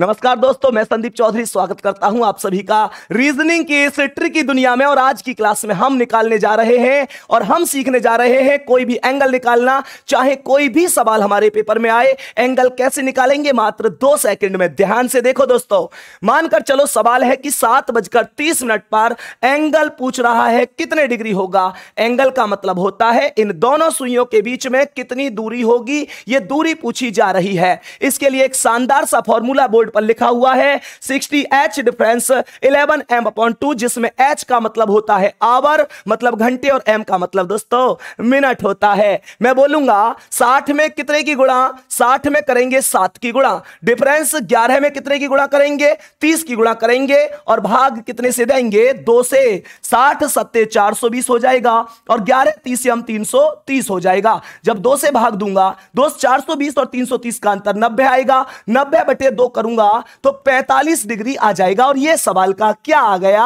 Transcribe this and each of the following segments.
नमस्कार दोस्तों मैं संदीप चौधरी स्वागत करता हूं आप सभी का रीजनिंग की इस ट्रिकी की दुनिया में और आज की क्लास में हम निकालने जा रहे हैं और हम सीखने जा रहे हैं कोई भी एंगल निकालना चाहे कोई भी सवाल हमारे पेपर में आए एंगल कैसे निकालेंगे मात्र दो सेकंड में ध्यान से देखो दोस्तों मानकर चलो सवाल है कि सात बजकर तीस मिनट पर एंगल पूछ रहा है कितने डिग्री होगा एंगल का मतलब होता है इन दोनों सुइयों के बीच में कितनी दूरी होगी ये दूरी पूछी जा रही है इसके लिए एक शानदार सा फॉर्मूला बोल बोर्ड पर लिखा हुआ है sixty H difference eleven M upon two जिसमें एच का मतलब होता है आवर मतलब घंटे और एम का मतलब दोस्तों मिनट होता है मैं बोलूंगा साठ में कितने की गुणा साठ में करेंगे सात की गुणा डिफरेंस ग्यारह में कितने की गुणा करेंगे तीस की गुणा करेंगे और भाग कितने से देंगे दो से साठ सत्ते चार सौ बीस हो जाएगा और ग्यारह तीस से हम तीन सौ तीस हो जाएगा जब दो से भाग दूंगा दो चार सौ बीस और तीन सौ तीस का अंतर नब्बे आएगा नब्बे बटे दो करूंगा करूंगा तो 45 डिग्री आ जाएगा और ये सवाल का क्या आ गया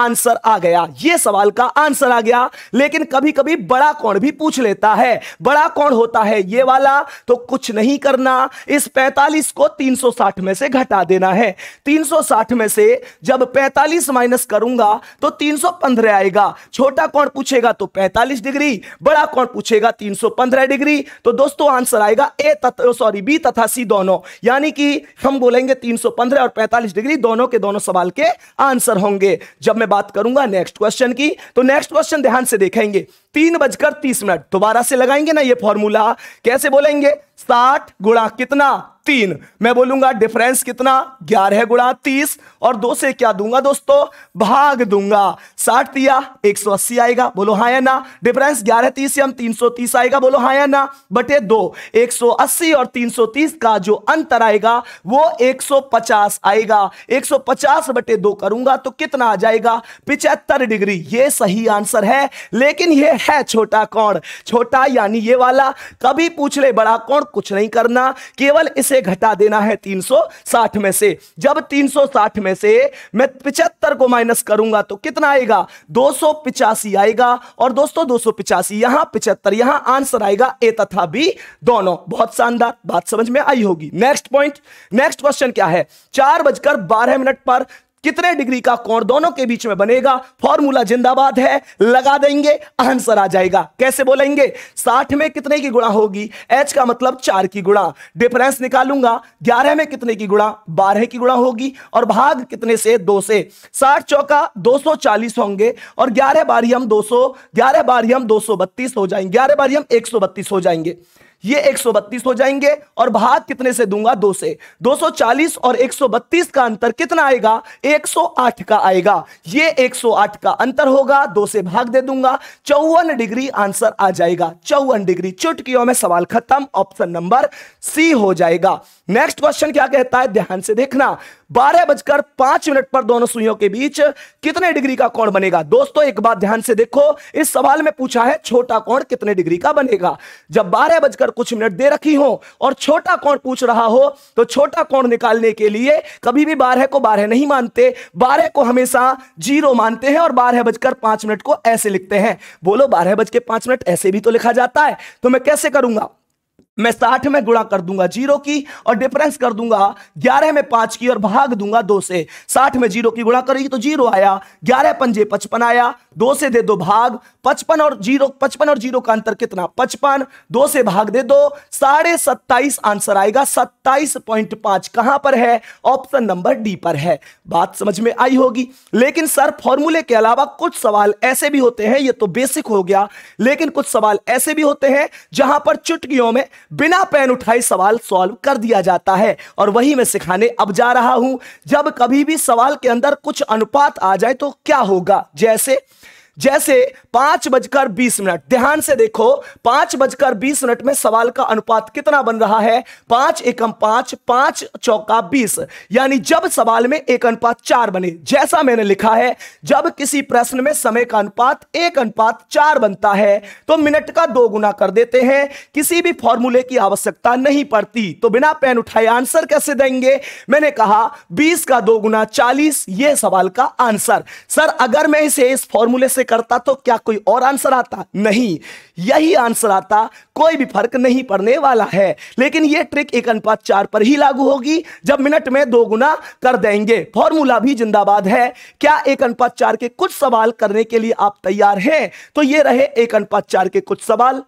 आंसर आ गया ये सवाल का आंसर आ गया लेकिन कभी कभी बड़ा कोण भी पूछ लेता है बड़ा कोण होता है ये वाला तो कुछ नहीं करना इस 45 को 360 में से घटा देना है 360 में से जब 45 माइनस करूंगा तो 315 आएगा छोटा कोण पूछेगा तो 45 डिग्री बड़ा कोण पूछेगा 315 डिग्री तो दोस्तों आंसर आएगा ए तथा सॉरी बी तथा सी दोनों यानी कि हम बोलेंगे देंगे 315 और 45 डिग्री दोनों के दोनों सवाल के आंसर होंगे जब मैं बात करूंगा नेक्स्ट क्वेश्चन की तो नेक्स्ट क्वेश्चन ध्यान से देखेंगे तीन बजकर तीस मिनट दोबारा से लगाएंगे ना ये फॉर्मूला कैसे बोलेंगे साठ गुणा कितना तीन मैं बोलूंगा डिफरेंस कितना ग्यारह गुणा तीस और दो से क्या दूंगा दोस्तों भाग दूंगा साठ दिया एक सौ अस्सी आएगा बोलो हाँ या ना डिफरेंस ग्यारह तीस या तीन सौ तीस आएगा बोलो हाँ या ना बटे दो एक सौ अस्सी और तीन सौ तीस का जो अंतर आएगा वो एक सौ पचास आएगा एक सौ पचास बटे दो करूंगा तो कितना आ जाएगा पिचहत्तर डिग्री ये सही आंसर है लेकिन यह है छोटा कौन छोटा यानी ये वाला कभी पूछ ले बड़ा कौन कुछ नहीं करना केवल इस से घटा देना है 360 में से जब 360 में से मैं पिछहत्तर को माइनस करूंगा तो कितना आएगा दो आएगा और दोस्तों दो सौ पिचासी यहां पिछहत्तर यहां आंसर आएगा ए तथा बी दोनों बहुत शानदार बात समझ में आई होगी नेक्स्ट पॉइंट नेक्स्ट क्वेश्चन क्या है चार बजकर बारह मिनट पर कितने डिग्री का कोण दोनों के बीच में बनेगा फॉर्मूला जिंदाबाद है लगा देंगे आंसर आ जाएगा कैसे बोलेंगे साठ में कितने की गुणा होगी एच का मतलब चार की गुणा डिफरेंस निकालूंगा ग्यारह में कितने की गुणा बारह की गुणा होगी और भाग कितने से दो से साठ चौका दो सौ चालीस होंगे और ग्यारह बारी हम दो सौ ग्यारह बारी हम दो सौ बत्तीस हो जाएंगे ग्यारह बारी हम एक सौ बत्तीस हो जाएंगे ये 132 हो जाएंगे और भाग कितने से दूंगा दो से 240 और 132 का अंतर कितना आएगा 108 का आएगा ये 108 का अंतर होगा दो से भाग दे दूंगा चौवन डिग्री आंसर आ जाएगा चौवन डिग्री चुटकियों में सवाल खत्म ऑप्शन नंबर सी हो जाएगा नेक्स्ट क्वेश्चन क्या कहता है ध्यान से देखना बारह बजकर पांच मिनट पर दोनों सुइयों के बीच कितने डिग्री का कोण बनेगा दोस्तों एक बात ध्यान से देखो इस सवाल में पूछा है छोटा कोण कितने डिग्री का बनेगा जब बारह बजकर कुछ मिनट दे रखी हो और छोटा कौन पूछ रहा हो तो छोटा कौन निकालने के लिए कभी भी बारह को बारह नहीं मानते बारह को हमेशा जीरो मानते हैं और बारह बजकर पांच मिनट को ऐसे लिखते हैं बोलो बारह बज के पांच मिनट ऐसे भी तो लिखा जाता है तो मैं कैसे करूंगा मैं साठ में गुणा कर दूंगा जीरो की और डिफरेंस कर दूंगा ग्यारह में पांच की और भाग दूंगा दो से साठ में जीरो की गुणा करेगी तो जीरो आया ग्यारह पंजे पचपन आया दो से दे दो भाग पचपन और जीरो पचपन और जीरो का अंतर कितना पचपन दो से भाग दे दो साढ़े सत्ताईस आंसर आएगा सत्ताईस पॉइंट पांच कहां पर है ऑप्शन नंबर डी पर है बात समझ में आई होगी लेकिन सर फॉर्मूले के अलावा कुछ सवाल ऐसे भी होते हैं ये तो बेसिक हो गया लेकिन कुछ सवाल ऐसे भी होते हैं जहां पर चुटकियों में बिना पेन उठाए सवाल सॉल्व कर दिया जाता है और वही मैं सिखाने अब जा रहा हूं जब कभी भी सवाल के अंदर कुछ अनुपात आ जाए तो क्या होगा जैसे जैसे पांच बजकर बीस मिनट ध्यान से देखो पांच बजकर बीस मिनट में सवाल का अनुपात कितना बन रहा है पांच एकम पांच पांच चौका बीस यानी जब सवाल में एक अनुपात चार बने जैसा मैंने लिखा है जब किसी प्रश्न में समय का अनुपात एक अनुपात चार बनता है तो मिनट का दो गुना कर देते हैं किसी भी फॉर्मूले की आवश्यकता नहीं पड़ती तो बिना पेन उठाए आंसर कैसे देंगे मैंने कहा बीस का दो गुना चालीस ये सवाल का आंसर सर अगर मैं इसे इस फॉर्मूले से करता तो क्या कोई और आंसर आता नहीं यही आंसर आता कोई भी फर्क नहीं पड़ने वाला है लेकिन यह ट्रिक एक अनुपात चार पर ही लागू होगी जब मिनट में दो गुना कर देंगे फॉर्मूला भी जिंदाबाद है क्या एक अनुपात चार के कुछ सवाल करने के लिए आप तैयार हैं तो ये रहे एक अनुपात चार के कुछ सवाल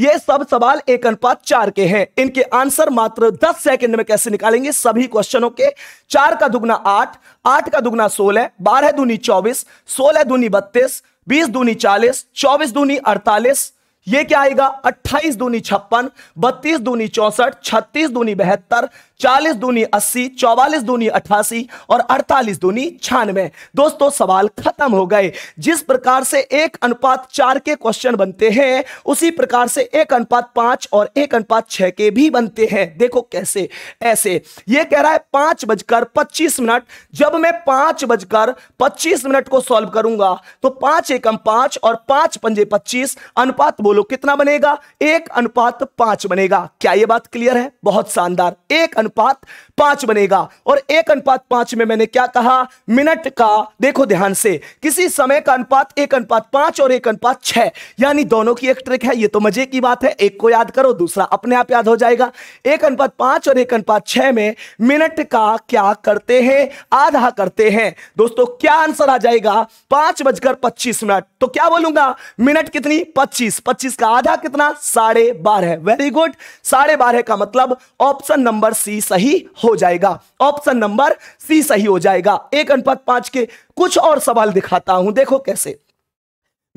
ये सब सवाल एक अनुपात चार के हैं इनके आंसर मात्र दस सेकंड में कैसे निकालेंगे सभी क्वेश्चनों के चार का दुगना आठ आठ का दुगना सोलह बारह दूनी चौबीस सोलह दूनी बत्तीस बीस दूनी चालीस चौबीस दूनी अड़तालीस ये क्या आएगा 28 दूनी छप्पन बत्तीस दूनी चौसठ छत्तीस दूनी बहत्तर चालीस दूनी अस्सी चौवालीस दूनी अट्ठासी और अड़तालीस दूनी छियानवे दोस्तों सवाल खत्म हो गए जिस प्रकार से एक अनुपात चार के क्वेश्चन बनते हैं उसी प्रकार से एक अनुपात पांच और एक अनुपात छह के भी बनते हैं देखो कैसे ऐसे ये कह रहा है पांच बजकर पच्चीस मिनट जब मैं पांच बजकर पच्चीस मिनट को सॉल्व करूंगा तो पांच एकम पांच और पांच पंजे पच्चीस अनुपात बोलो कितना बनेगा एक अनुपात पांच बनेगा क्या यह बात क्लियर है बहुत शानदार एक अनुपात पांच बनेगा और एक अनुपात पांच में मैंने क्या कहा मिनट का देखो ध्यान से किसी समय का अनुपात एक अनुपात पांच और एक अनुपात छह यानी दोनों की एक ट्रिक है यह तो मजे की बात है एक को याद करो दूसरा अपने आप याद हो जाएगा एक अनुपात पांच और एक अनुपात छह में मिनट का क्या करते हैं आधा करते हैं दोस्तों क्या आंसर आ जाएगा पांच बजकर पच्चीस मिनट तो क्या बोलूंगा मिनट कितनी पच्चीस पच्चीस पच्चीस का आधा कितना साढ़े बारह वेरी गुड साढ़े बारह का मतलब ऑप्शन नंबर सी सही हो जाएगा ऑप्शन नंबर सी सही हो जाएगा एक अनुपात पांच के कुछ और सवाल दिखाता हूं देखो कैसे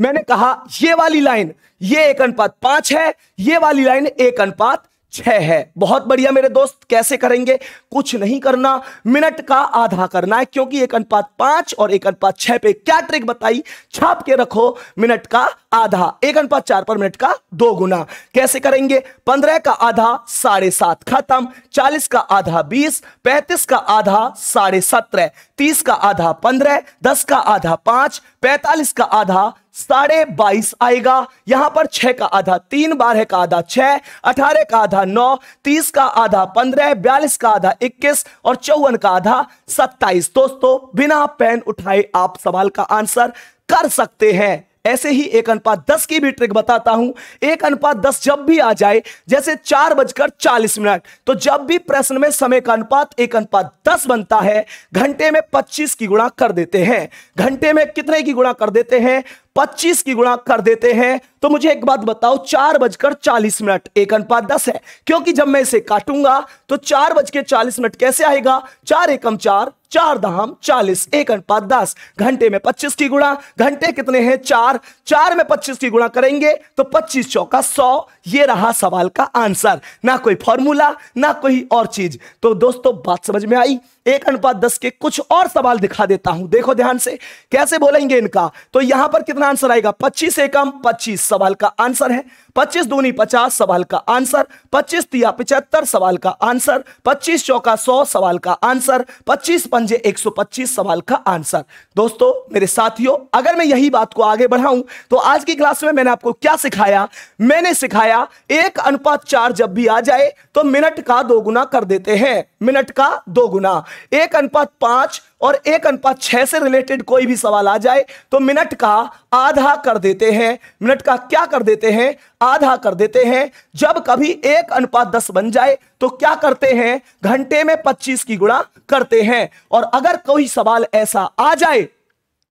मैंने कहा ये वाली लाइन ये एक अनुपात पांच है ये वाली लाइन एक अनुपात छह है बहुत बढ़िया मेरे दोस्त कैसे करेंगे कुछ नहीं करना मिनट का आधा करना है क्योंकि एक अनुपात पांच और एक अनुपात छह पे क्या ट्रिक बताई छाप के रखो मिनट का आधा एक अनुपात चार पर मिनट का दो गुना कैसे करेंगे पंद्रह का आधा साढ़े सात खत्म चालीस का आधा बीस पैंतीस का आधा साढ़े सत्रह तीस का आधा पंद्रह दस का आधा पांच पैंतालीस का आधा साढ़े बाईस आएगा यहां पर छह का आधा तीन बारह का आधा छह अठारह का आधा नौ तीस का आधा पंद्रह बयालीस का आधा इक्कीस और चौवन का आधा सत्ताईस दोस्तों बिना पेन उठाए आप सवाल का आंसर कर सकते हैं ऐसे ही एक अनुपात दस की भी ट्रिक बताता हूं एक अनुपात दस जब भी आ जाए जैसे चार बजकर चालीस मिनट तो जब भी प्रश्न में समय का अनुपात एक अनुपात दस बनता है घंटे में पच्चीस की गुणा कर देते हैं घंटे में कितने की गुणा कर देते हैं पच्चीस की गुणा कर देते हैं तो मुझे एक बात बताओ चार बजकर चालीस मिनट एक अनुपात दस है क्योंकि जब मैं इसे काटूंगा तो चार बज के चालीस मिनट कैसे आएगा चार एकम चार चार दाम चालीस एक अनुपात दस घंटे में पच्चीस की गुणा घंटे कितने हैं चार चार में पच्चीस की गुणा करेंगे तो पच्चीस चौका सौ ये रहा सवाल का आंसर ना कोई फॉर्मूला ना कोई और चीज तो दोस्तों बात समझ में आई एक अनुपात दस के कुछ और सवाल दिखा देता हूं देखो ध्यान से कैसे बोलेंगे इनका तो यहां पर कितना आंसर आएगा पच्चीस एकम पच्चीस सवाल का आंसर है पच्चीस दूनी पचास सवाल का आंसर पच्चीस तिया पिछहत्तर सवाल का आंसर पच्चीस चौका सौ सवाल का आंसर पच्चीस पंजे एक सौ पच्चीस सवाल का आंसर दोस्तों मेरे साथियों अगर मैं यही बात को आगे बढ़ाऊं तो आज की क्लास में मैंने आपको क्या सिखाया मैंने सिखाया एक अनुपात चार जब भी आ जाए तो मिनट का दोगुना कर देते हैं मिनट का दोगुना एक अनुपात पांच और एक अनुपात छः से रिलेटेड कोई भी सवाल आ जाए तो मिनट का आधा कर देते हैं मिनट का क्या कर देते हैं आधा कर देते हैं जब कभी एक अनुपात दस बन जाए तो क्या करते हैं घंटे में पच्चीस की गुणा करते हैं और अगर कोई सवाल ऐसा आ जाए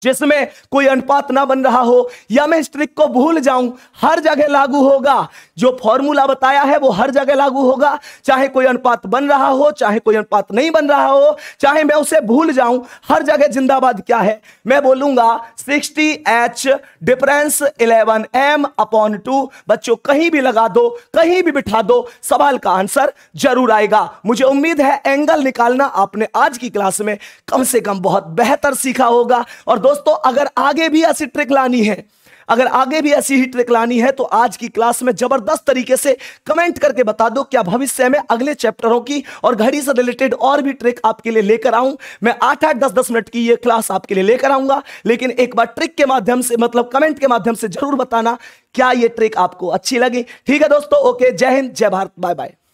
जिसमें कोई अनुपात ना बन रहा हो या मैं इस ट्रिक को भूल जाऊं हर जगह लागू होगा जो फॉर्मूला बताया है वो हर जगह लागू होगा चाहे कोई अनुपात बन रहा हो चाहे कोई अनुपात नहीं बन रहा हो चाहे मैं उसे भूल जाऊं हर जगह जिंदाबाद क्या है मैं बोलूंगा sixty H difference eleven M upon two बच्चों कहीं भी लगा दो कहीं भी बिठा दो सवाल का आंसर जरूर आएगा मुझे उम्मीद है एंगल निकालना आपने आज की क्लास में कम से कम बहुत बेहतर सीखा होगा और दोस्तों दोस्तों अगर आगे भी ऐसी ट्रिक लानी है अगर आगे भी ऐसी ही ट्रिक लानी है तो आज की क्लास में जबरदस्त तरीके से कमेंट करके बता दो क्या भविष्य में अगले चैप्टरों की और घड़ी से रिलेटेड और भी ट्रिक आपके लिए लेकर आऊं मैं आठ आठ दस दस मिनट की ये क्लास आपके लिए लेकर आऊंगा लेकिन एक बार ट्रिक के माध्यम से मतलब कमेंट के माध्यम से जरूर बताना क्या ये ट्रिक आपको अच्छी लगी ठीक है दोस्तों ओके जय हिंद जय भारत बाय बाय